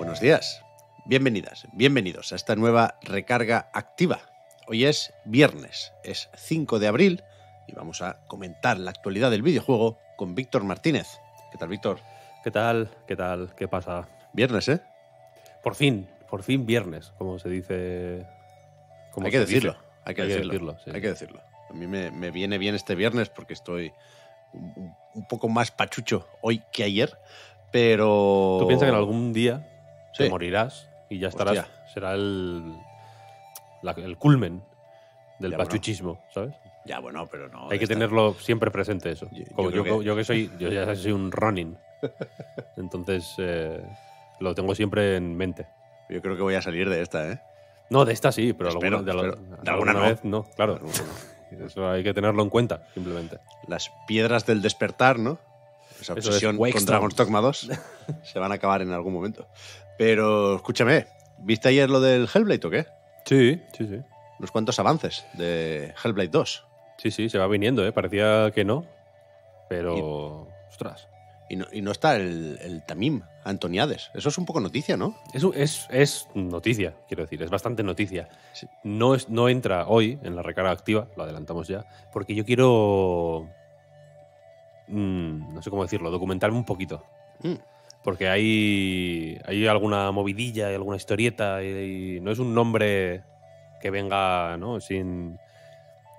Buenos días, bienvenidas, bienvenidos a esta nueva recarga activa. Hoy es viernes, es 5 de abril y vamos a comentar la actualidad del videojuego con Víctor Martínez. ¿Qué tal, Víctor? ¿Qué tal? ¿Qué tal? ¿Qué pasa? Viernes, ¿eh? Por fin, por fin viernes, como se dice. hay, que decirlo, hay, que decirlo, hay que decirlo. A mí me, viene bien este viernes porque estoy un, un, poco más pachucho hoy que ayer, pero... ¿Tú piensas que en algún día te morirás y ya estarás. Será el, el culmen del pachuchismo, ¿sabes? Ya, bueno, pero no. Hay que tenerlo siempre presente eso. Yo, que... soy, soy un running. Entonces, eh, lo tengo siempre en mente. Yo creo que voy a salir de esta, ¿eh? No, de esta sí, pero alguna, de, alguna, no. vez no, claro. Eso hay que tenerlo en cuenta, simplemente. Las piedras del despertar, ¿no? Esa obsesión con Dragon's Dogma 2 se van a acabar en algún momento. Pero escúchame, ¿viste ayer lo del Hellblade o qué? Sí, sí, sí. Unos cuantos avances de Hellblade 2. Sí, sí, se va viniendo, ¿eh? Parecía que no, pero... Y, ostras. Y no, está el, Tamim, Antoniades. Eso es un poco noticia, ¿no? Es, es, noticia, quiero decir, es bastante noticia. No, es, no entra hoy en la recarga activa, lo adelantamos ya, porque yo quiero... Mm, no sé cómo decirlo, documentarme un poquito. Mm. Porque hay, alguna movidilla, y alguna historieta, y, no es un nombre que venga sin,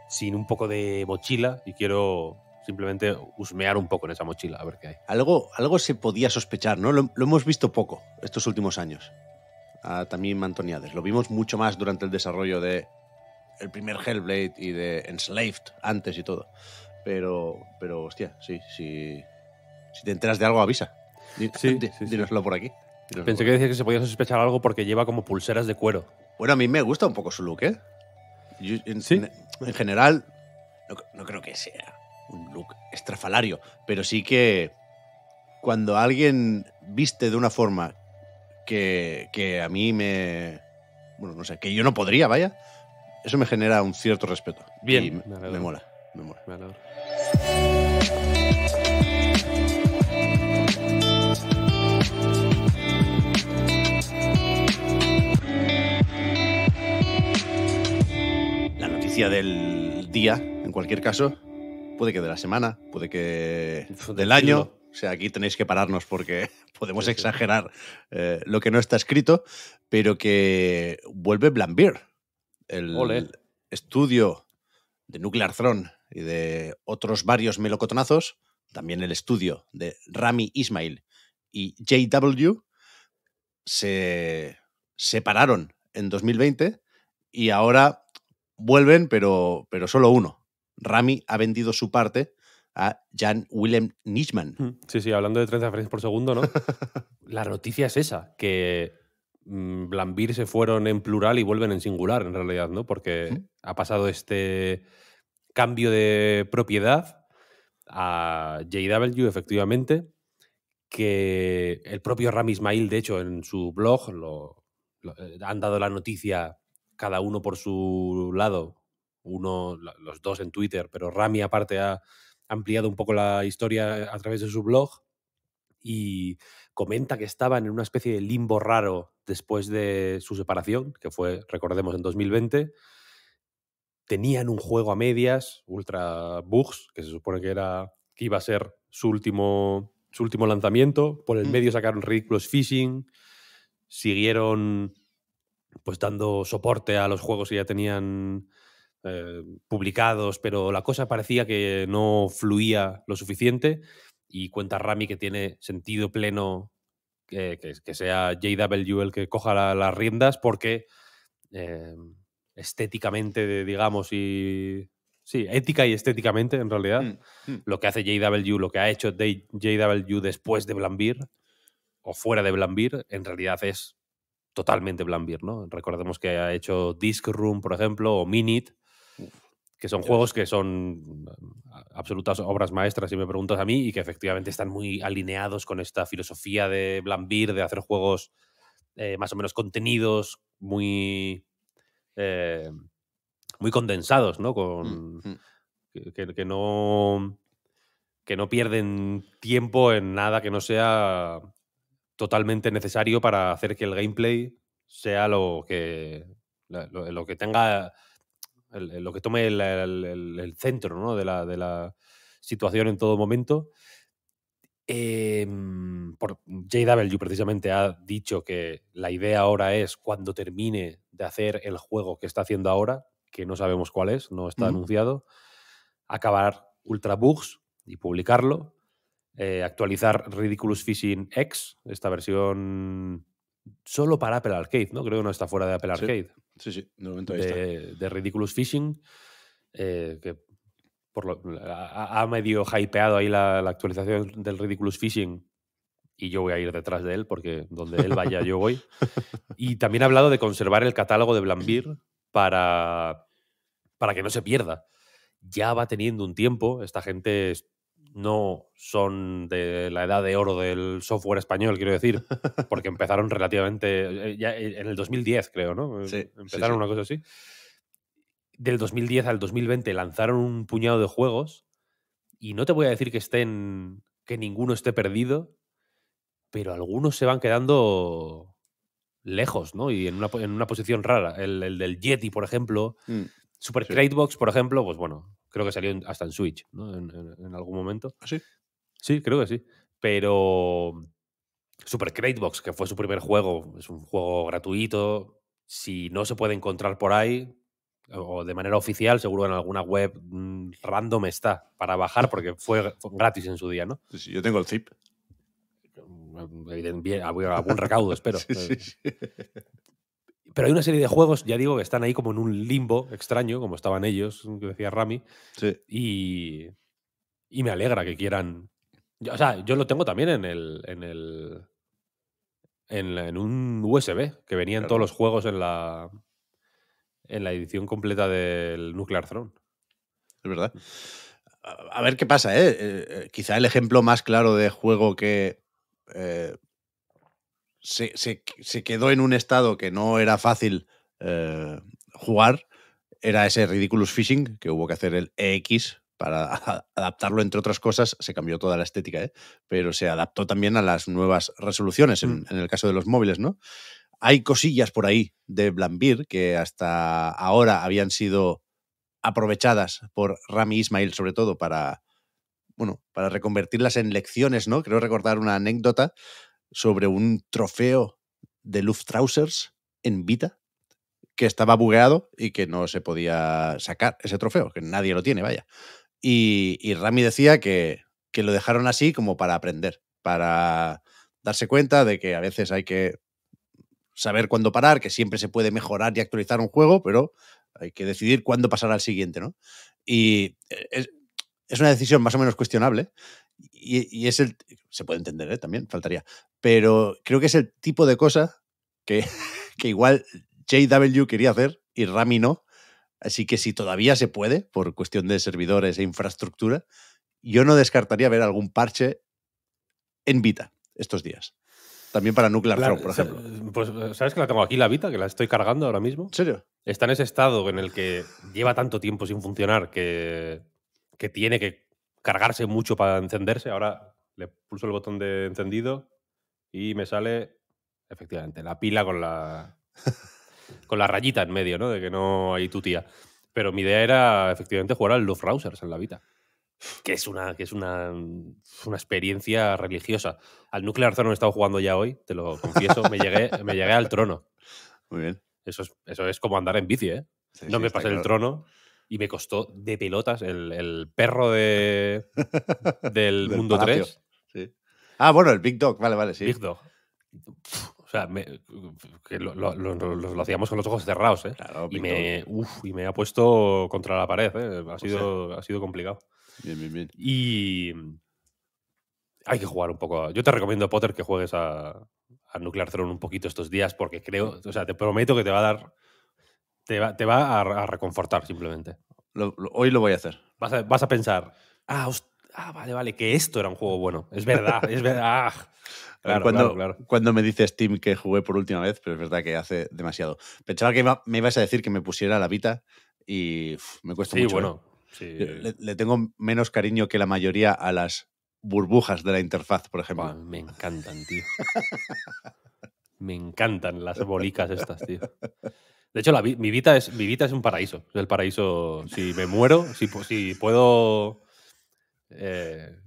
sin un poco de mochila y quiero simplemente husmear un poco en esa mochila, a ver qué hay. Algo, algo se podía sospechar, ¿no? Lo, hemos visto poco estos últimos años. Ah, también Mantoniades. Lo vimos mucho más durante el desarrollo de el primer Hellblade y de Enslaved antes y todo. Pero, pero hostia, sí, sí. Si te enteras de algo, avisa. Sí, Dínoslo por aquí. Pensé que decías que se podía sospechar algo porque lleva como pulseras de cuero. Bueno, a mí me gusta un poco su look, ¿eh? en, ¿Sí? en, general, no, creo que sea un look estrafalario, pero sí que cuando alguien viste de una forma que, que, a mí me. Bueno, no sé, que yo no podría, vaya. Eso me genera un cierto respeto. Bien. me, mola, me mola. del día, en cualquier caso. Puede que de la semana, puede que del año. O sea, aquí tenéis que pararnos porque podemos exagerar eh, lo que no está escrito, pero que vuelve Blambeer, el estudio de Nuclear Throne y de otros varios melocotonazos, también el estudio de Rami Ismail y JW, se separaron en 2020 y ahora vuelven, pero, pero solo uno. Rami ha vendido su parte a Jan Willem Nijman. Mm, sí, sí, hablando de 30 frames por segundo, ¿no? la noticia es esa, que mm, Blambir se fueron en plural y vuelven en singular, en realidad, ¿no? Porque ha pasado este cambio de propiedad a JW, efectivamente, que el propio Rami Ismail, de hecho, en su blog, lo, eh, han dado la noticia cada uno por su lado, uno, los dos en Twitter, pero Rami aparte ha ampliado un poco la historia a través de su blog y comenta que estaban en una especie de limbo raro después de su separación, que fue, recordemos, en 2020. Tenían un juego a medias, Ultra Bugs, que se supone que era que iba a ser su último, su último lanzamiento. Por el mm. medio sacaron Ridiculous Fishing, siguieron pues dando soporte a los juegos que ya tenían eh, publicados, pero la cosa parecía que no fluía lo suficiente y cuenta Rami que tiene sentido pleno que, que sea JW el que coja las riendas porque eh, estéticamente, digamos, y... Sí, ética y estéticamente, en realidad. Mm, mm. Lo que hace JW, lo que ha hecho JW después de Blambir o fuera de Blambir, en realidad es totalmente Blambir, ¿no? Recordemos que ha hecho Disc Room, por ejemplo, o Minit, que son juegos que son absolutas obras maestras, si me preguntas a mí, y que efectivamente están muy alineados con esta filosofía de Blambir, de hacer juegos eh, más o menos contenidos, muy, eh, muy condensados, ¿no? Mm, con, mm. que, no que no pierden tiempo en nada que no sea totalmente necesario para hacer que el gameplay sea lo que, lo, que tenga, lo que tome el, centro de, la, situación en todo momento. Em, por, JW precisamente ha dicho que la idea ahora es cuando termine de hacer el juego que está haciendo ahora, que no sabemos cuál es, no está anunciado, acabar Ultra Bugs y publicarlo. Eh, actualizar Ridiculous Fishing X, esta versión solo para Apple Arcade, ¿no? Creo que no está fuera de Apple Arcade. Sí, sí, de momento ahí de, está. De Ridiculous Fishing, eh, que ha, medio hypeado ahí la, actualización del Ridiculous Fishing y yo voy a ir detrás de él porque donde él vaya yo voy. Y también ha hablado de conservar el catálogo de Blambir para, para que no se pierda. Ya va teniendo un tiempo, esta gente no son de la edad de oro del software español, quiero decir, porque empezaron relativamente, eh, ya eh, en el 2010 creo, ¿no? Em, empezaron una cosa así. Del 2010 al 2020 lanzaron un puñado de juegos y no te voy a decir que estén, que ninguno esté perdido, pero algunos se van quedando lejos, ¿no? Y en una, posición rara. El, del Yeti, por ejemplo. Mm, Super tradebox Box, por ejemplo, pues bueno, Creo que salió hasta en Switch, ¿no? En, algún momento. ¿Ah, ¿Sí? Sí, creo que sí. Pero Super Cratebox, que fue su primer juego, es un juego gratuito. Si no se puede encontrar por ahí, o de manera oficial, seguro en alguna web mm, random está para bajar, porque fue, gratis en su día, ¿no? Sí, sí, yo tengo el zip. Mm, bien, algún recaudo, espero. Sí, sí, sí. Pero hay una serie de juegos, ya digo, que están ahí como en un limbo extraño, como estaban ellos, que decía Rami. Sí. Y, y me alegra que quieran. O sea, yo lo tengo también en el. En, en, un USB, que venían todos los juegos en la. En la edición completa del Nuclear Throne. Es verdad. A ver qué pasa, ¿eh? Eh, ¿eh? quizá el ejemplo más claro de juego que eh, se, quedó en un estado que no era fácil eh, jugar, era ese Ridiculous Fishing, que hubo que hacer el EX para adaptarlo, entre otras cosas, se cambió toda la estética, ¿eh? pero se adaptó también a las nuevas resoluciones, mm. en, el caso de los móviles, ¿no? Hay cosillas por ahí de Blambir que hasta ahora habían sido aprovechadas por Rami Ismail, sobre todo, para, bueno, para reconvertirlas en lecciones, ¿no? Creo recordar una anécdota sobre un trofeo de Luftrausers en Vita que estaba bugueado y que no se podía sacar ese trofeo, que nadie lo tiene, vaya. Y, y Rami decía que, lo dejaron así como para aprender, para darse cuenta de que a veces hay que saber cuándo parar, que siempre se puede mejorar y actualizar un juego, pero hay que decidir cuándo pasar al siguiente, ¿no? Y eh, es una decisión más o menos cuestionable y, es el. Se puede entender, ¿eh? también faltaría. Pero creo que es el tipo de cosa que, que igual JW quería hacer y Rami no. Así que si todavía se puede, por cuestión de servidores e infraestructura, yo no descartaría ver algún parche en Vita estos días. También para Nuclear por ejemplo. Pues, ¿sabes que la tengo aquí, la Vita? Que la estoy cargando ahora mismo. ¿En serio? Está en ese estado en el que lleva tanto tiempo sin funcionar que que tiene que cargarse mucho para encenderse. Ahora le pulso el botón de encendido y me sale, efectivamente, la pila con la, con la rayita en medio, ¿no? De que no hay tu tía. Pero mi idea era, efectivamente, jugar al Love Rousers en la vida. Que es una, que es una, una experiencia religiosa. Al Nuclear Zone he estado jugando ya hoy, te lo confieso. me, llegué, me llegué al trono. Muy bien. Eso es, eso es como andar en bici, ¿eh? no me pasé el trono, y me costó de pelotas el, perro de, del, Mundo 3. Ah, bueno, el Big Dog, vale, vale, sí. Big Dog. o sea, lo, hacíamos con los ojos cerrados, ¿eh? y, me, ha puesto contra la pared, ¿eh? Ha pues sido, ha sido complicado. Bien, bien, bien. Y hay que jugar un poco. Yo te recomiendo, Potter, que juegues a, a Nuclear Throne un poquito estos días porque creo, o sea, te prometo que te va a dar te va, a, reconfortar simplemente. hoy lo voy a hacer. Vas a, pensar, ah, ah, vale, vale, que esto era un juego bueno. Es verdad, es verdad. Ah. cuando, cuando, me dices Tim que jugué por última vez, pero es verdad que hace demasiado. Pensaba que me ibas a decir que me pusiera la Vita y me cuesta mucho. Bueno, ¿eh? sí. le, tengo menos cariño que la mayoría a las burbujas de la interfaz, por ejemplo. me encantan, tío. me encantan las bolicas estas, tío. De hecho, mi, vida es, es un paraíso. Es el paraíso. Si me muero, si, puedo. Eh,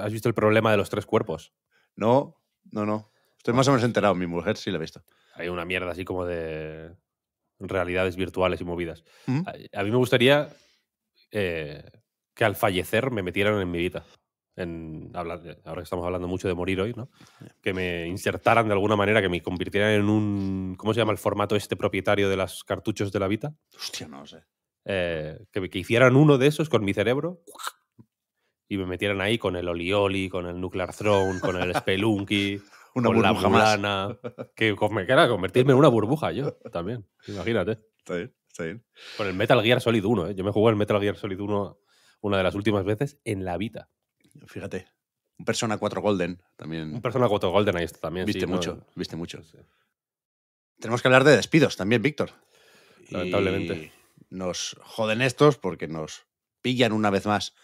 ¿Has visto el problema de los tres cuerpos? No, no, no. Estoy más o menos enterado. Mi mujer sí la he visto. Hay una mierda así como de realidades virtuales y movidas. A, mí me gustaría eh, que al fallecer me metieran en mi vida ahora que estamos hablando mucho de morir hoy, ¿no? Que me insertaran de alguna manera, que me convirtieran en un. ¿Cómo se llama el formato este propietario de los cartuchos de la vida? Hostia, no sé. Eh, que, hicieran uno de esos con mi cerebro y me metieran ahí con el Olioli, con el Nuclear Throne, con el Spelunky. una con burbuja la mulana, que me queda convertirme en una burbuja yo también, imagínate. Con el Metal Gear Solid 1, ¿eh? yo me jugué el Metal Gear Solid 1 una de las últimas veces en la Vita. Fíjate. Un Persona 4 Golden también. Un Persona 4 Golden ahí está también. Viste mucho, viste mucho. Tenemos que hablar de despidos también, Víctor. Lamentablemente. nos joden estos porque nos pillan una vez más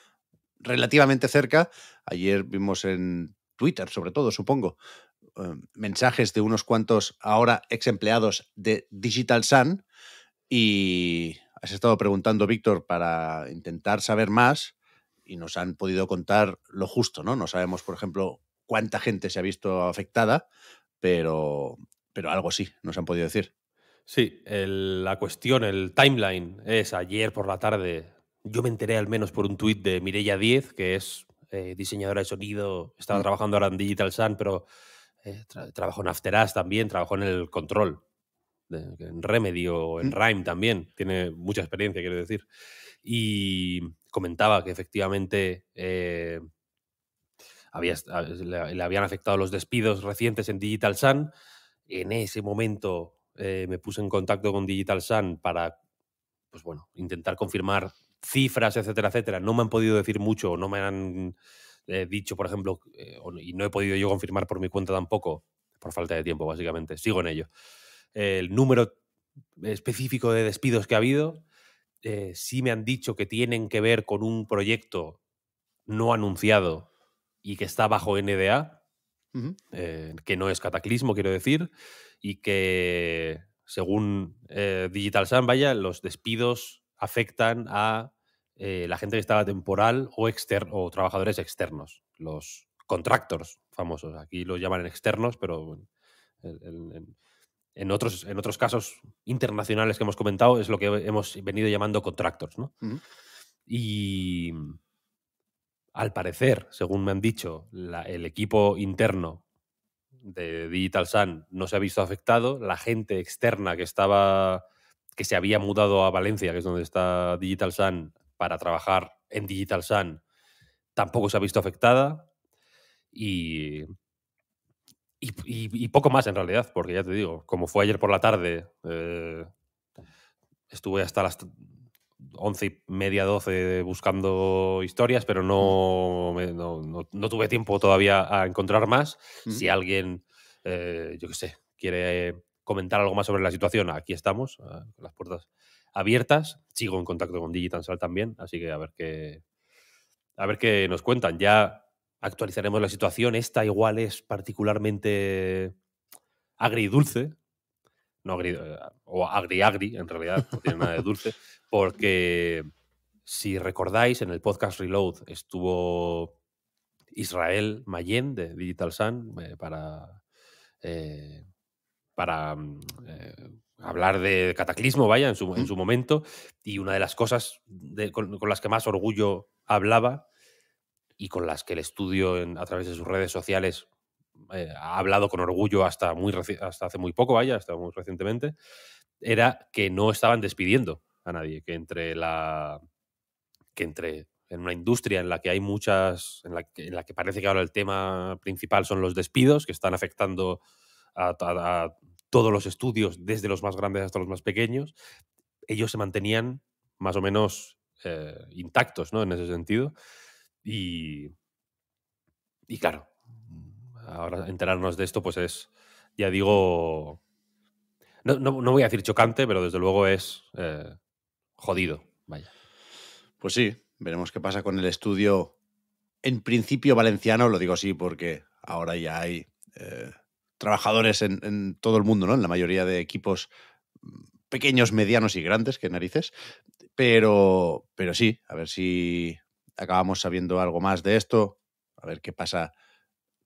relativamente cerca. Ayer vimos en Twitter, sobre todo, supongo, eh, mensajes de unos cuantos ahora ex empleados de Digital Sun y has estado preguntando, Víctor, para intentar saber más y nos han podido contar lo justo, ¿no? No sabemos, por ejemplo, cuánta gente se ha visto afectada, pero, pero algo sí, nos han podido decir. Sí, la cuestión, el timeline es ayer por la tarde. Yo me enteré al menos por un tuit de Mirella Diez, que es eh, diseñadora de sonido, estaba mm. trabajando ahora en Digital Sun, pero eh, trabajó en After Us también, trabajó en el Control, en Remedy o en mm. Rhyme también. Tiene mucha experiencia, quiero decir. Y, comentaba que efectivamente eh, le, habían afectado los despidos recientes en Digital Sun. En ese momento eh, me puse en contacto con Digital Sun para, pues bueno, intentar confirmar cifras, etcétera, etcétera. No me han podido decir mucho, no me han eh, dicho, por ejemplo, y no he podido yo confirmar por mi cuenta tampoco, por falta de tiempo, básicamente. Sigo en ello. El número específico de despidos que ha habido, eh, sí me han dicho que tienen que ver con un proyecto no anunciado y que está bajo NDA, eh, que no es cataclismo, quiero decir, y que según eh, Digital Sun, vaya, los despidos afectan a la gente que estaba temporal o, o trabajadores externos, los contractors famosos. Aquí los llaman externos, pero en otros, en otros casos internacionales que hemos comentado, es lo que hemos venido llamando contractors, ¿no? Y al parecer, según me han dicho, el equipo interno de Digital Sun no se ha visto afectado. La gente externa que estaba. que se había mudado a Valencia, que es donde está Digital Sun, para trabajar en Digital Sun, tampoco se ha visto afectada. Y y, poco más en realidad, porque ya te digo, como fue ayer por la tarde, eh, estuve hasta las once y media, doce buscando historias, pero mm. no, no, no, tuve tiempo todavía a encontrar más. Mm. Si alguien, eh, yo qué sé, quiere comentar algo más sobre la situación, aquí estamos, ah, las puertas abiertas. Sigo en contacto con Digitansal también, así que a ver qué, a ver qué nos cuentan. Ya actualizaremos la situación. Esta igual es particularmente agridulce. No agri, eh, o agri-agri, en realidad, no tiene nada de dulce. Porque si recordáis, en el podcast Reload estuvo Israel Mayen de Digital Sun eh, para. Eh, para mm, hablar de cataclismo, vaya, en su, momento. Y una de las cosas con, las que más orgullo hablaba y con las que el estudio a través de sus redes sociales eh, ha hablado con orgullo hasta, muy hasta hace muy poco, vaya, hasta muy recientemente, era que no estaban despidiendo a nadie, que entre la que entre en una industria en la que hay muchas, en la, que, parece que ahora el tema principal son los despidos, que están afectando a, todos los estudios, desde los más grandes hasta los más pequeños, ellos se mantenían más o menos eh, intactos, ¿no? En ese sentido. Y, claro, ahora enterarnos de esto, pues es, ya digo, no, voy a decir chocante, pero desde luego es eh, jodido. Vaya. Pues sí, veremos qué pasa con el estudio. En principio valenciano, lo digo así porque ahora ya hay eh, trabajadores en, todo el mundo, ¿no? En la mayoría de equipos mm, pequeños, medianos y grandes, que narices. Pero, pero sí, a ver si acabamos sabiendo algo más de esto, a ver qué pasa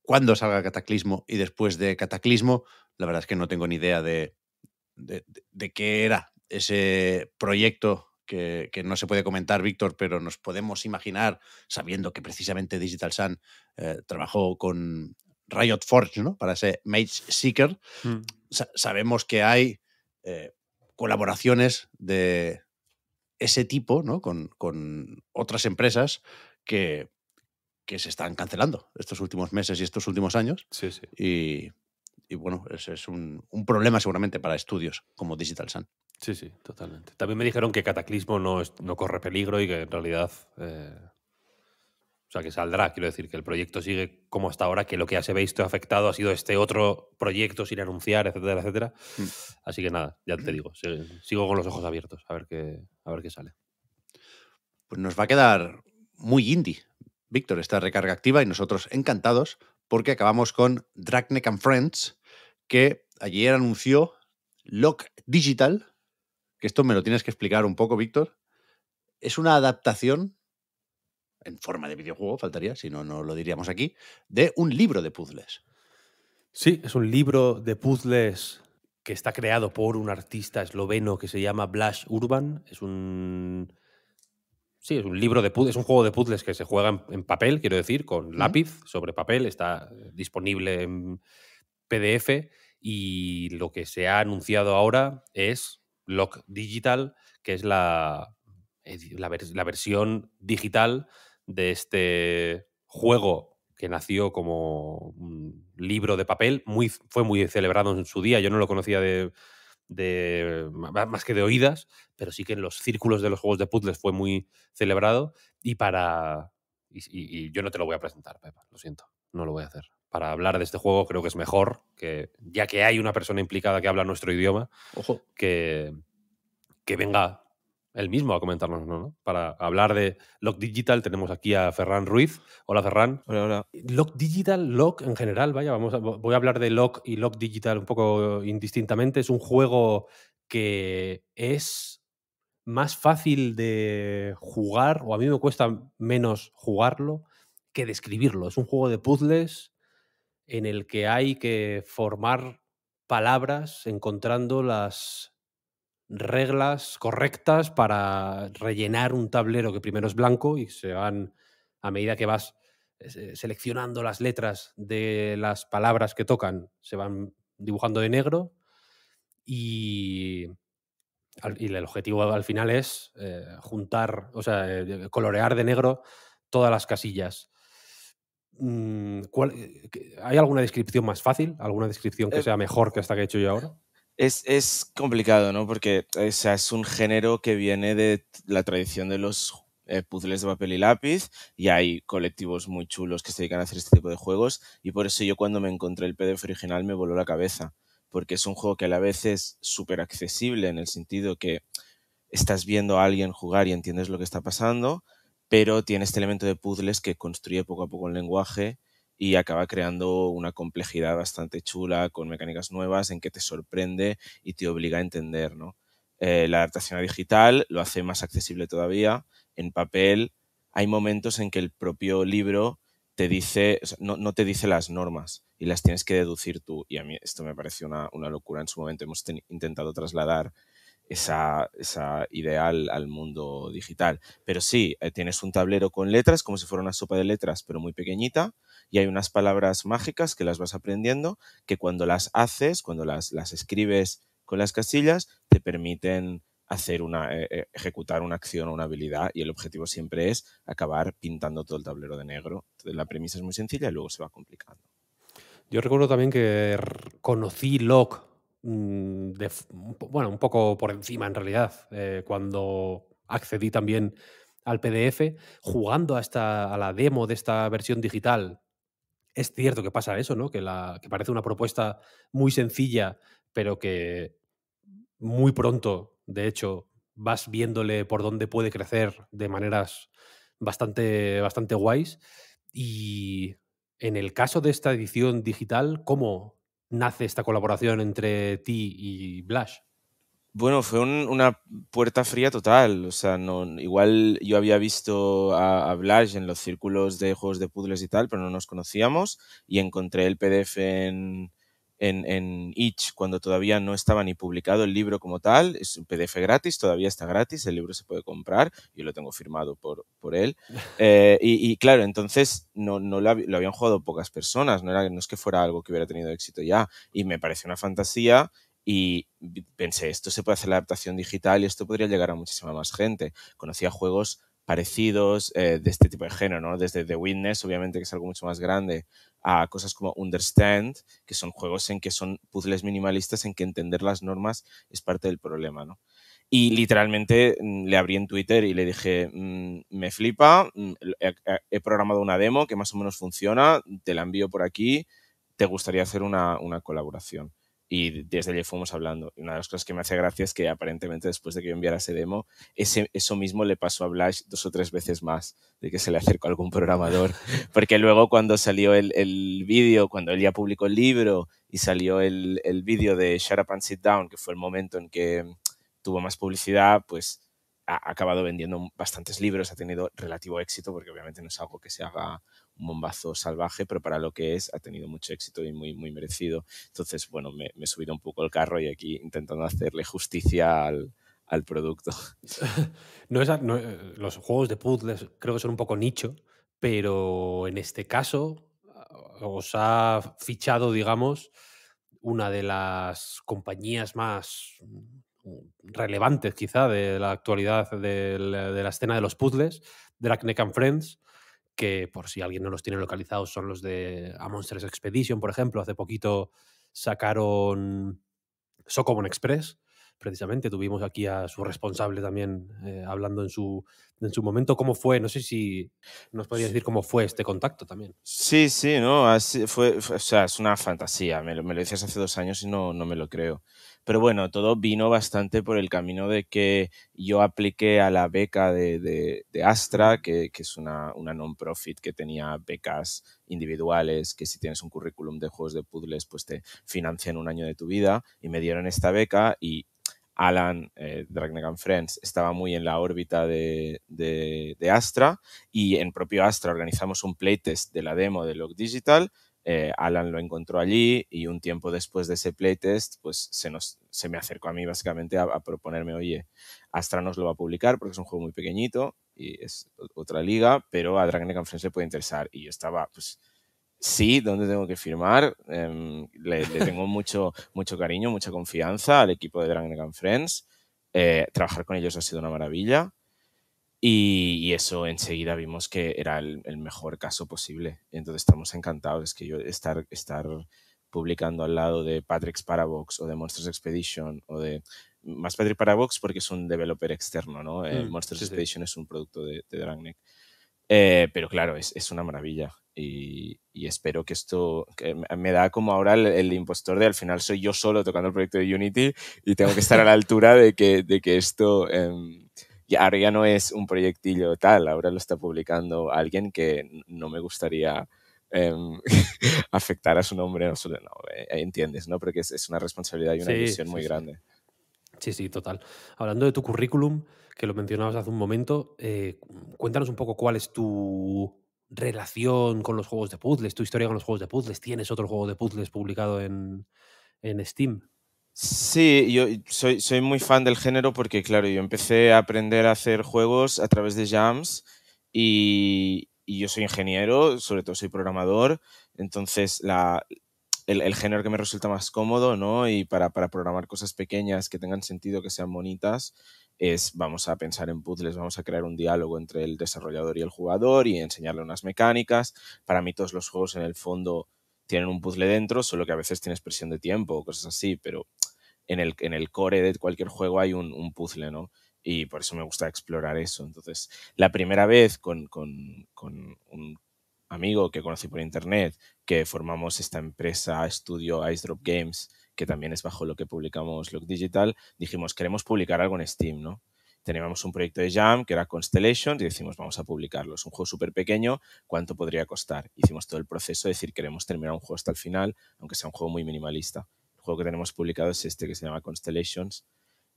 cuando salga Cataclismo y después de Cataclismo. La verdad es que no tengo ni idea de, de, qué era ese proyecto que, no se puede comentar, Víctor, pero nos podemos imaginar, sabiendo que precisamente Digital Sun eh, trabajó con Riot Forge, ¿no? Para ese Mage Seeker. Mm. sabemos que hay eh, colaboraciones de, ese tipo, ¿no? Con, otras empresas que, se están cancelando estos últimos meses y estos últimos años. Sí, sí. Y, bueno, ese es un, problema seguramente para estudios como Digital Sun. Sí, sí, totalmente. También me dijeron que Cataclismo no, no corre peligro y que en realidad. Eh, o sea, que saldrá. Quiero decir que el proyecto sigue como hasta ahora, que lo que se ha visto afectado ha sido este otro proyecto sin anunciar, etcétera, etcétera. Mm. Así que nada, ya te digo, sigo con los ojos abiertos a ver qué, a ver qué sale. Pues nos va a quedar muy indie, Víctor, esta recarga activa y nosotros encantados porque acabamos con Dragneck and Friends, que ayer anunció Lock Digital, que esto me lo tienes que explicar un poco, Víctor. Es una adaptación en forma de videojuego, faltaría, si no, no lo diríamos aquí, de un libro de puzzles. Sí, es un libro de puzzles que está creado por un artista esloveno que se llama Blash Urban. Es un. Sí, es un libro de un juego de puzzles que se juega en, papel, quiero decir, con lápiz sobre papel. Está disponible en PDF. Y lo que se ha anunciado ahora es Lock Digital, que es la, la versión digital de este juego que nació como un libro de papel, muy, fue muy celebrado en su día, yo no lo conocía de, más que de oídas, pero sí que en los círculos de los juegos de puzzles fue muy celebrado y para... Y, yo no te lo voy a presentar, Pepa, lo siento, no lo voy a hacer para hablar de este juego creo que es mejor que ya que hay una persona implicada que habla nuestro idioma Ojo. que que venga el mismo a comentarnos, ¿no? Para hablar de Lock Digital tenemos aquí a Ferran Ruiz. Hola, Ferran. Hola, hola. Lock Digital, Lock en general, vaya, vamos a, voy a hablar de Lock y Lock Digital un poco indistintamente. Es un juego que es más fácil de jugar, o a mí me cuesta menos jugarlo que describirlo. Es un juego de puzzles en el que hay que formar palabras encontrando las reglas correctas para rellenar un tablero que primero es blanco y se van a medida que vas eh, seleccionando las letras de las palabras que tocan, se van dibujando de negro y, y el objetivo al final es eh, juntar, o sea, eh, colorear de negro todas las casillas. Mm, ¿Hay alguna descripción más fácil? ¿Alguna descripción que sea mejor que esta que he hecho yo ahora? Es, complicado, ¿no? Porque es un género que viene de la tradición de los puzles eh, puzzles de papel y lápiz y hay colectivos muy chulos que se dedican a hacer este tipo de juegos y por eso yo cuando me encontré el PDF original me voló la cabeza, porque es un juego que a la vez es súper accesible en el sentido que estás viendo a alguien jugar y entiendes lo que está pasando, pero tiene este elemento de puzzles que construye poco a poco el lenguaje y acaba creando una complejidad bastante chula con mecánicas nuevas en que te sorprende y te obliga a entender. Eh, la adaptación a digital lo hace más accesible todavía. En papel hay momentos en que el propio libro te dice, no, te dice las normas y las tienes que deducir tú. Y a mí esto me pareció una, locura en su momento. Hemos intentado trasladar esa, ideal al, mundo digital. Pero sí, eh, tienes un tablero con letras, como si fuera una sopa de letras, pero muy pequeñita, y hay unas palabras mágicas que las vas aprendiendo, que cuando las haces, cuando las, escribes con las casillas, te permiten hacer una, eh, eh, ejecutar una acción o una habilidad y el objetivo siempre es acabar pintando todo el tablero de negro. la premisa es muy sencilla y luego se va complicando. Yo recuerdo también que conocí Locke Mm, bueno, un poco por encima en realidad, eh, cuando accedí también al PDF, jugando a, a la demo de esta versión digital. Es cierto que pasa eso, ¿no? Que, la, que parece una propuesta muy sencilla, pero que muy pronto, de hecho, vas viéndole por dónde puede crecer de maneras bastante, bastante guays. Y en el caso de esta edición digital, ¿cómo, nace esta colaboración entre ti y Blash? Bueno, fue una puerta fría total. O sea, igual yo había visto a, a, Blash en los círculos de juegos de puzzles y tal, pero no nos conocíamos. Y encontré el PDF en, en, Itch cuando todavía no estaba ni publicado el libro como tal. Es un PDF gratis, todavía está gratis, el libro se puede comprar, yo lo tengo firmado por, él. Eh, y, claro, entonces no, lo, habían jugado pocas personas, no, era, no es que fuera algo que hubiera tenido éxito ya. Y me pareció una fantasía y pensé, esto se puede hacer la adaptación digital y esto podría llegar a muchísima más gente. Conocía juegos parecidos eh, de este tipo de género, ¿no? Desde The Witness, obviamente, que es algo mucho más grande, a cosas como Understand, que son juegos en que son puzzles minimalistas en que entender las normas es parte del problema, ¿no? Y literalmente mm, le abrí en Twitter y le dije, mm, me flipa, mm, he, programado una demo que más o menos funciona, te la envío por aquí, te gustaría hacer una colaboración y desde allí fuimos hablando. una de las cosas que me hace gracia es que aparentemente después de que yo enviara ese demo, eso mismo le pasó a Blash dos o tres veces más, de que se le acercó algún programador, porque luego cuando salió el, el vídeo, cuando él ya publicó el libro y salió el, el vídeo de Shut Up and Sit Down, que fue el momento en que tuvo más publicidad, pues ha acabado vendiendo bastantes libros, ha tenido relativo éxito, porque obviamente no es algo que se haga un bombazo salvaje, pero para lo que es ha tenido mucho éxito y muy, muy merecido. Entonces, bueno, me, he subido un poco el carro y aquí intentando hacerle justicia al, al producto. no es, eh, los juegos de puzzles creo que son un poco nicho, pero en este caso os ha fichado, digamos, una de las compañías más mm, relevantes quizá de la actualidad de la, escena de los puzzles, la and Friends, que por si alguien no los tiene localizados son los de A Monsters Expedition, por ejemplo. Hace poquito sacaron Socomon Express, precisamente. Tuvimos aquí a su responsable también eh, hablando en su, en su momento. ¿Cómo fue? No sé si nos podría decir cómo fue este contacto también. Sí, sí, no, fue, o sea, es una fantasía. Me lo, me lo decías hace dos años y no, no me lo creo. Pero bueno, todo vino bastante por el camino de que yo apliqué a la beca de, Astra, que, es una, non-profit que tenía becas individuales, que si tienes un currículum de juegos de puzzles, pues te financian un año de tu vida. Y me dieron esta beca y Alan, eh, Dragon Friends, estaba muy en la órbita de, de, Astra y en propio Astra organizamos un playtest de la demo de Log Digital eh, Alan lo encontró allí y un tiempo después de ese playtest, pues se, se me acercó a mí básicamente a, proponerme, oye, Astra nos lo va a publicar porque es un juego muy pequeñito y es otra liga, pero a Dragon Friends le puede interesar. Y yo estaba, pues, sí, ¿dónde tengo que firmar? Em, le, tengo mucho, mucho cariño, mucha confianza al equipo de Dragon Friends. Eh, trabajar con ellos ha sido una maravilla. Y, eso enseguida vimos que era el, mejor caso posible. Entonces estamos encantados. de que yo estar, estar publicando al lado de Patrick's Parabox o de Monsters Expedition o de... Más Patrick Parabox porque es un developer externo, ¿no? Eh, mm, Monsters Expedition es un producto de, de eh, pero claro, es, una maravilla. Y, espero que esto que me da como ahora el, impostor de al final soy yo solo tocando el proyecto de Unity y tengo que estar a la altura de que, de que esto... Em, ya, ahora ya no es un proyectillo tal, ahora lo está publicando alguien que no me gustaría em, afectar a su nombre No, eh, entiendes, ¿no? Porque es, una responsabilidad y una visión muy grande. Sí, sí, total. Hablando de tu currículum, que lo mencionabas hace un momento, eh, cuéntanos un poco cuál es tu relación con los juegos de puzzles, tu historia con los juegos de puzzles. ¿Tienes otro juego de puzzles publicado en, en Steam? Sí, yo soy, muy fan del género porque, claro, yo empecé a aprender a hacer juegos a través de jams y, yo soy ingeniero, sobre todo soy programador, entonces el, género que me resulta más cómodo, ¿no? Y para, para, programar cosas pequeñas que tengan sentido, que sean bonitas, es vamos a pensar en puzzles, vamos a crear un diálogo entre el desarrollador y el jugador y enseñarle unas mecánicas. Para mí todos los juegos en el fondo tienen un puzzle dentro, solo que a veces tienes presión de tiempo o cosas así, pero en el, en el core de cualquier juego hay un, puzzle, ¿no? Y por eso me gusta explorar eso. Entonces, la primera vez con, un amigo que conocí por internet, que formamos esta empresa, estudio Ice Drop Games, que también es bajo lo que publicamos Look Digital, dijimos, queremos publicar algo en Steam, ¿no? teníamos un proyecto de Jam que era Constellations y decimos, vamos a publicarlo. Es un juego súper pequeño, ¿cuánto podría costar? Hicimos todo el proceso de decir, queremos terminar un juego hasta el final, aunque sea un juego muy minimalista. El juego que tenemos publicado es este que se llama Constellations,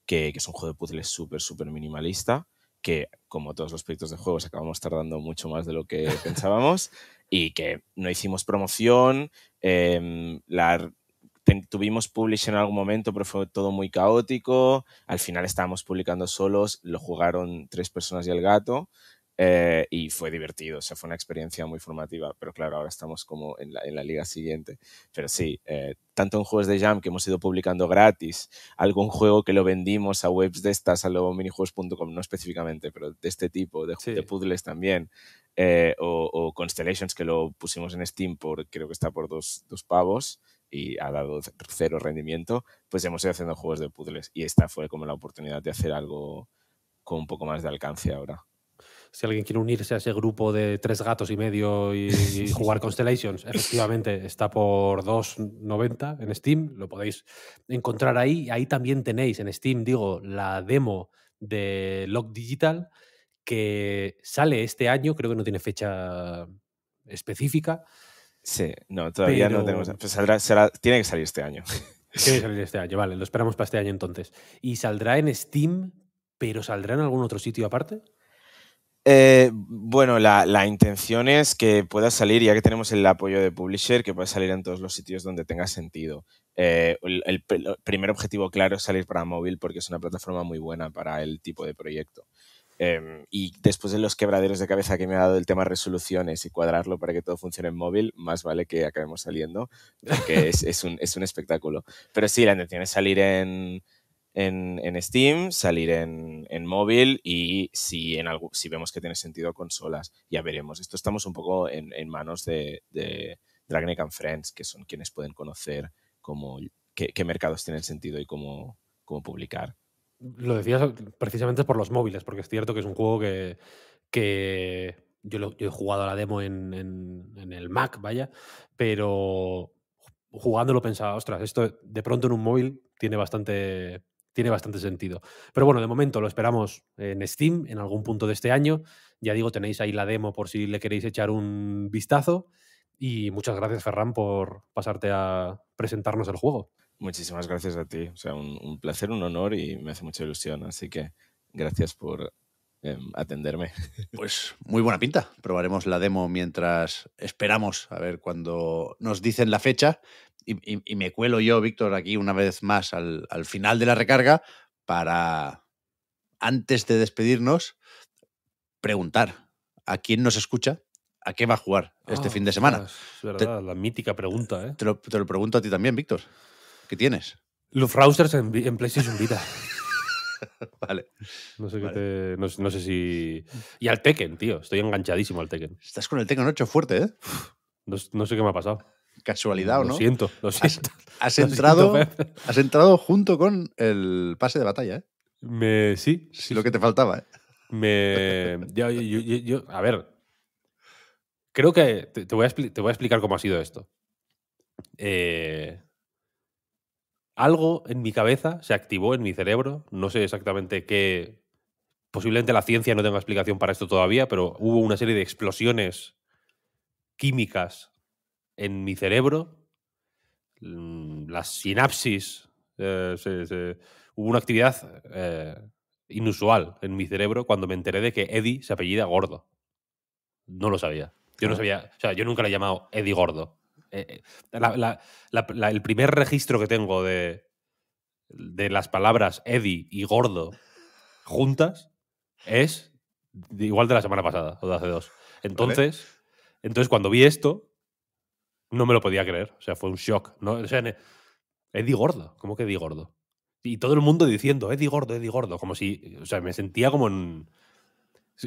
que, es un juego de puzzles súper, súper minimalista que como todos los proyectos de juegos acabamos tardando mucho más de lo que pensábamos y que no hicimos promoción, em, la tuvimos publish en algún momento, pero fue todo muy caótico. Al final estábamos publicando solos, lo jugaron tres personas y el gato. Eh, y fue divertido, o sea, fue una experiencia muy formativa, pero claro, ahora estamos como en la, en la liga siguiente. Pero sí, eh, tanto en juegos de Jam que hemos ido publicando gratis, algún juego que lo vendimos a webs de estas, a lo minijuegos.com, no específicamente, pero de este tipo, de, de puzzles también, eh, o, o, Constellations que lo pusimos en Steam por, creo que está por dos, dos pavos, y ha dado cero rendimiento, pues hemos ido haciendo juegos de puzzles y esta fue como la oportunidad de hacer algo con un poco más de alcance ahora. Si alguien quiere unirse a ese grupo de tres gatos y medio y, jugar Constellations, efectivamente está por 2.90 en Steam, lo podéis encontrar ahí. Ahí también tenéis en Steam, digo, la demo de Log Digital que sale este año, creo que no tiene fecha específica, Sí, no, todavía no tenemos. Pues tiene que salir este año. Tiene que salir este año, vale, lo esperamos para este año entonces. ¿Y saldrá en Steam ¿Pero saldrá en algún otro sitio aparte? Eh, bueno, la, intención es que pueda salir, ya que tenemos el apoyo de Publisher, que pueda salir en todos los sitios donde tenga sentido. Eh, el, primer objetivo claro es salir para móvil porque es una plataforma muy buena para el tipo de proyecto. Em, y después de los quebraderos de cabeza que me ha dado el tema resoluciones y cuadrarlo para que todo funcione en móvil, más vale que acabemos saliendo, porque es, un, espectáculo. Pero sí, la intención es salir en, Steam, salir en, móvil y si, vemos que tiene sentido consolas, ya veremos. Esto estamos un poco en, manos de, de and Friends, que son quienes pueden conocer qué, mercados tienen sentido y cómo publicar. Lo decías precisamente por los móviles, porque es cierto que es un juego que, yo, he jugado a la demo en, el Mac, vaya, pero jugándolo pensaba, ostras, esto de pronto en un móvil tiene bastante, tiene bastante sentido. Pero bueno, de momento lo esperamos en Steam en algún punto de este año. Ya digo, tenéis ahí la demo por si le queréis echar un vistazo. Y muchas gracias, Ferran, por pasarte a presentarnos el juego. Muchísimas gracias a ti. O sea, un, placer, un honor y me hace mucha ilusión. Así que gracias por em, atenderme. Pues muy buena pinta. Probaremos la demo mientras esperamos a ver cuando nos dicen la fecha. Y, me cuelo yo, Víctor, aquí una vez más al, final de la recarga para, antes de despedirnos, preguntar a quién nos escucha ¿a qué va a jugar este ah, fin de semana? Es verdad, la mítica pregunta. ¿eh? te, lo, pregunto a ti también, Víctor que tienes? los en, en PlayStation Vita. vale. No sé, te, no, sé si. Y al Tekken, tío. Estoy enganchadísimo al Tekken. Estás con el Tekken 8 fuerte, ¿eh? No, sé qué me ha pasado. Casualidad o no. Lo siento, lo siento. Has, entrado, has entrado junto con el pase de batalla, ¿eh? sí. Sí, lo que te faltaba, ¿eh? Me, a ver. Creo que voy a te, voy a explicar cómo ha sido esto. Eh, algo en mi cabeza se activó en mi cerebro, no sé exactamente qué, posiblemente la ciencia no tenga explicación para esto todavía, pero hubo una serie de explosiones químicas en mi cerebro, mm, las sinapsis, eh, hubo una actividad eh, inusual en mi cerebro cuando me enteré de que Eddie se apellida Gordo. No lo sabía. Yo no sabía, o sea, yo nunca le he llamado Eddie Gordo. Eh, eh, el primer registro que tengo de, de las palabras Eddie y gordo juntas es igual de la semana pasada o de hace dos. Entonces, entonces cuando vi esto, no me lo podía creer. O sea, fue un shock. ¿no? Eddie gordo. ¿Cómo que Eddie gordo? Y todo el mundo diciendo, Eddie gordo, Eddie gordo. Como si, o sea, me sentía como en...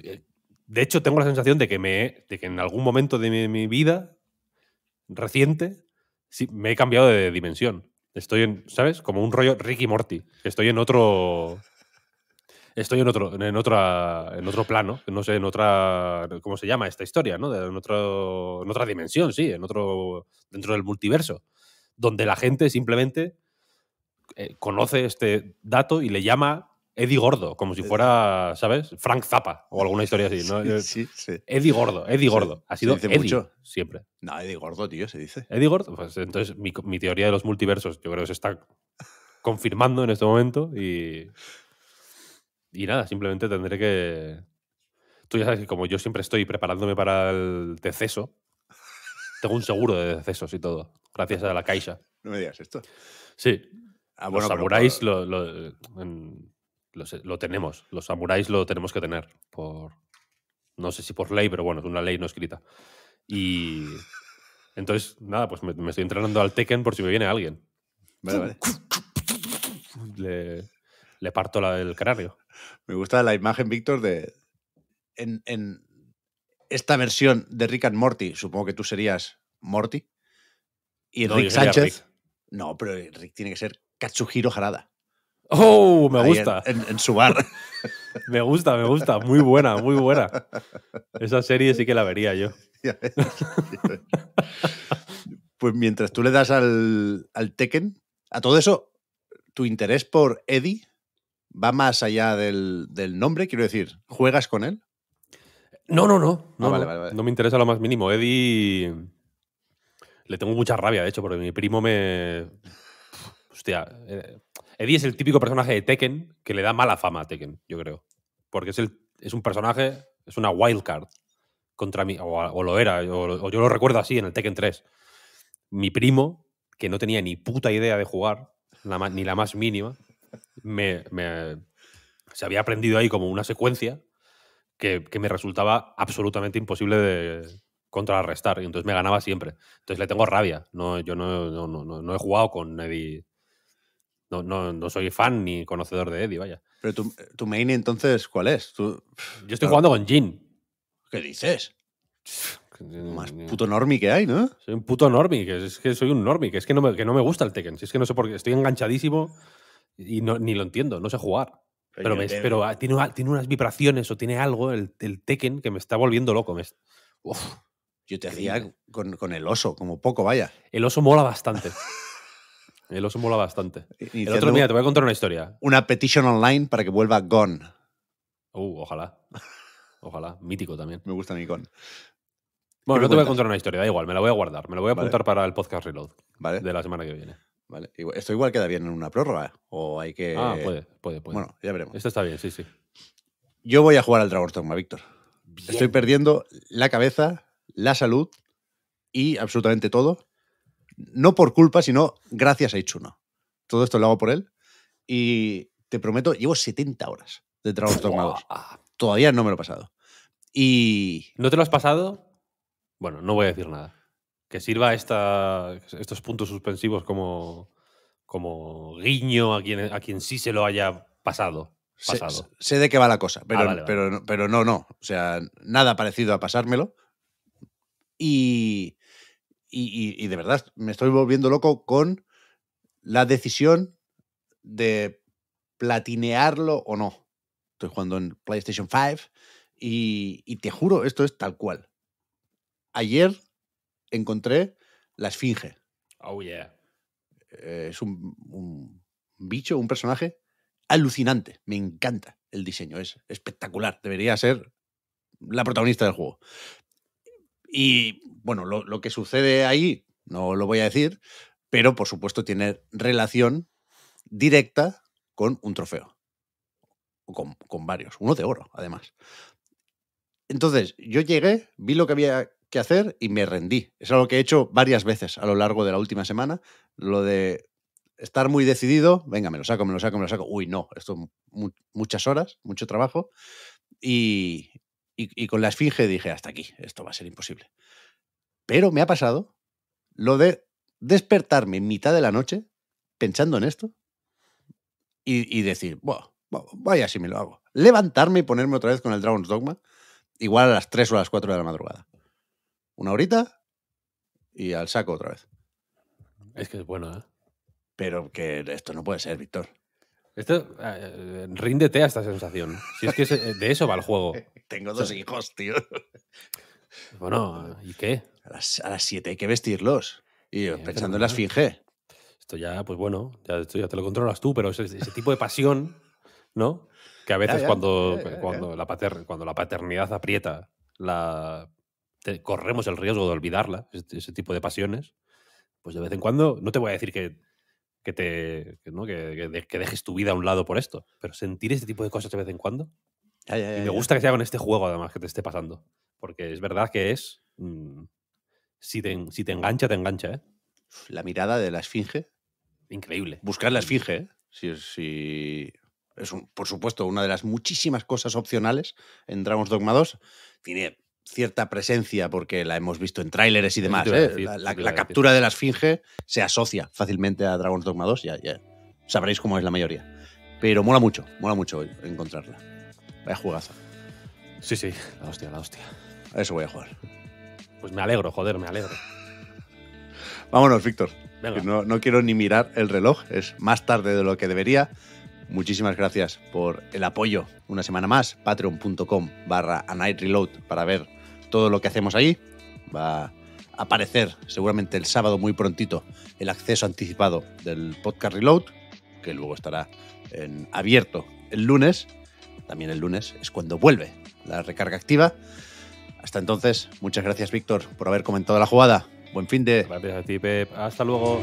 Eh, de hecho, tengo la sensación de que, me, que en algún momento de mi vida reciente, sí, me he cambiado de dimensión. Estoy en, ¿sabes? Como un rollo Ricky Morty. Estoy en otro. Estoy en otro, en otra, en otro plano, no sé, en otra, ¿cómo se llama esta historia? En, otra dimensión, sí, en otro, dentro del multiverso, donde la gente simplemente eh, conoce este dato y le llama Eddie Gordo, como si fuera, ¿sabes? Frank Zappa o alguna historia así, ¿no? Sí, sí. Eddie Gordo, Eddie Gordo. Ha sido mucho. siempre. No, Eddie Gordo, tío, se dice. Eddie Gordo, pues entonces mi, teoría de los multiversos yo creo que se está confirmando en este momento y... Y nada, simplemente tendré que... Tú ya sabes que como yo siempre estoy preparándome para el deceso, tengo un seguro de decesos y todo, gracias a la Caixa. No me digas esto. Sí. Ah, lo, lo, tenemos, los samuráis lo tenemos que tener, por no sé si por ley, pero bueno, es una ley no escrita. Y entonces, nada, pues me, estoy entrenando al Tekken por si me viene alguien. Le, parto la, del canario. Me gusta la imagen, Víctor, de. En, esta versión de Rick and Morty, supongo que tú serías Morty. Y Rick Sánchez. No, pero Rick tiene que ser Katsuhiro Harada. ¡Oh! Me gusta. En, su bar. me gusta, me gusta. Muy buena, muy buena. Esa serie sí que la vería yo. pues mientras tú le das al, Tekken, a todo eso, tu interés por Eddie va más allá del, nombre, quiero decir, ¿juegas con él? No, no, no. Ah, no, me interesa lo más mínimo. Eddie. Le tengo mucha rabia, de hecho, porque mi primo me. Hostia. Eh, Eddie es el típico personaje de Tekken que le da mala fama a Tekken, yo creo. Porque es, es un personaje, es una wildcard contra mí, o, lo era, o, yo lo recuerdo así en el Tekken 3. Mi primo, que no tenía ni puta idea de jugar, ni la más mínima, se había aprendido ahí como una secuencia que, me resultaba absolutamente imposible de, contrarrestar y entonces me ganaba siempre. Entonces le tengo rabia. No, yo no, no, no he jugado con Eddie no, no, no, soy fan ni conocedor de Eddie, vaya. Pero tu, eh, tu main entonces, ¿cuál es? Yo estoy jugando con Jin. ¿Qué dices? Más puto normie que hay, ¿no? Soy un puto normie, que es que soy un normie, que es que no me, que no me gusta el Tekken. Si es que no sé por qué, estoy enganchadísimo y no, ni lo entiendo, no sé jugar. Pero, pero, ah, tiene, tiene, unas vibraciones o tiene algo, el, Tekken, que me está volviendo loco. Me, uf, yo te ría con, con, el oso, como poco, vaya. El oso mola bastante. El oso mola bastante. el otro, día te voy a contar una historia. Una petición online para que vuelva Gone. Uh, ojalá. Ojalá. Mítico también. Me gusta mi Gone. Bueno, no te voy a contar una historia, da igual, me la voy a guardar. Me la voy a apuntar para el podcast Reload vale. de la semana que viene. Vale. Esto igual queda bien en una prórroga. O hay que. Ah, puede, puede, puede. Bueno, ya veremos. Esto está bien, sí, sí. Yo voy a jugar al Dragon Víctor. Estoy perdiendo la cabeza, la salud y absolutamente todo no por culpa, sino gracias a Ichuno. Todo esto lo hago por él. Y te prometo, llevo 70 horas de trabajos Tornados. Todavía no me lo he pasado. Y. ¿No te lo has pasado? Bueno, no voy a decir nada. Que sirva estos puntos suspensivos como, como guiño a quien, a quien sí se lo haya pasado. Sé, de qué va la cosa, ah, pero, pero no, no. O sea, nada parecido a pasármelo. Y y, de verdad, me estoy volviendo loco con la decisión de platinearlo o no. Estoy jugando en PlayStation 5 y, te juro, esto es tal cual. Ayer encontré la Esfinge. Oh, yeah. Eh, es un, bicho, un personaje alucinante. Me encanta el diseño, es espectacular. Debería ser la protagonista del juego. Y bueno, lo, que sucede ahí no lo voy a decir, pero por supuesto tiene relación directa con un trofeo. Con, con, varios, uno de oro, además. Entonces, yo llegué, vi lo que había que hacer y me rendí. Es algo que he hecho varias veces a lo largo de la última semana. Lo de estar muy decidido, venga, me lo saco, me lo saco, me lo saco. Uy, no, esto muchas horas, mucho trabajo. Y, y, con la esfinge dije, hasta aquí, esto va a ser imposible. Pero me ha pasado lo de despertarme en mitad de la noche pensando en esto y, y decir, vaya si me lo hago. Levantarme y ponerme otra vez con el Dragon's Dogma, igual a las 3 o a las 4 de la madrugada. Una horita y al saco otra vez. Es que es bueno, ¿eh? Pero que esto no puede ser, Víctor. Esto, eh, eh, ríndete a esta sensación. Si es que de eso va el juego. Tengo dos hijos, tío. Bueno, ¿y qué? A las, siete hay que vestirlos. Y yo, pensando en las finge. Esto ya, pues bueno, ya, esto ya te lo controlas tú, pero ese, tipo de pasión, ¿no? Que a veces cuando, eh, cuando, La paternidad aprieta, la, corremos el riesgo de olvidarla, ese tipo de pasiones. Pues de vez en cuando, no te voy a decir que que te ¿no? que, que, dejes tu vida a un lado por esto. Pero sentir este tipo de cosas de vez en cuando. y me gusta que sea con este juego, además, que te esté pasando. Porque es verdad que es. Mm, si, te, si te engancha, te engancha, ¿eh? La mirada de la esfinge. Increíble. Buscar la esfinge, Si, ¿eh? si es por supuesto una de las muchísimas cosas opcionales en Dragon's Dogma 2. Tiene cierta presencia, porque la hemos visto en tráileres y demás. ¿eh? la, captura de la esfinge se asocia fácilmente a Dragon's Dogma 2, ya, sabréis cómo es la mayoría. Pero mola mucho, mola mucho encontrarla. Vaya jugazo Sí, sí, la hostia, la hostia. A eso voy a jugar. Pues me alegro, joder, me alegro. Vámonos, Víctor. No, no quiero ni mirar el reloj, es más tarde de lo que debería. Muchísimas gracias por el apoyo una semana más. Patreon.com barra A Night Reload para ver todo lo que hacemos ahí. Va a aparecer seguramente el sábado muy prontito el acceso anticipado del podcast Reload, que luego estará abierto el lunes. También el lunes es cuando vuelve la recarga activa. Hasta entonces, muchas gracias Víctor por haber comentado la jugada. Buen fin de... Gracias a ti, Pep. Hasta luego.